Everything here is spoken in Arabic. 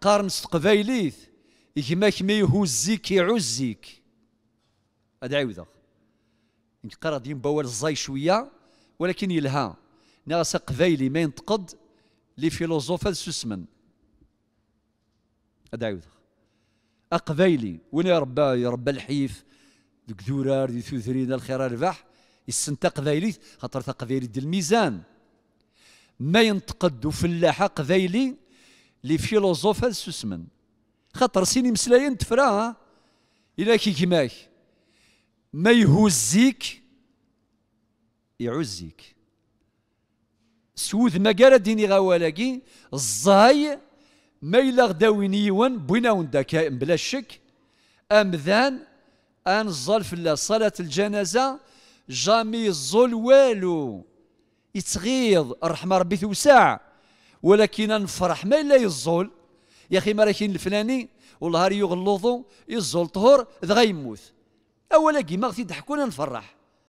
قارن س تقبايليت يجماك ما يهزيك يعزيك هاد عاوده نقرا ديما بوال الزاي شويه ولكن يلها ناس قبايلي ما ينتقد لي فيلوزوف هاد سوسمن هاد عاوده اقبايلي وين ربا ربا الحيف دكدورار دي ثوثرين الخير ربح يسنت قبايلي خاطر تقبايلي ديال الميزان ما ينتقد فلاح قبايلي لي فيلوزوف هاد سوسمن خاطر سيني مسلاين تفرا الى كي كيماك ما يهزيك يعزيك سوذ ما قال ديني غوالاكي الزاي ما إلا غداويني يوان بوينا دا كائن بلا شك أمذان أن الظل في صلاة الجنازة جامي الظل والو يتغيض الرحمة ربي توسع ولكن نفرح ما الا يزول يا اخي ما راكين الفلاني والله راه يزول طهور دغا يموت اولا كيما غادي يضحكونا نفرح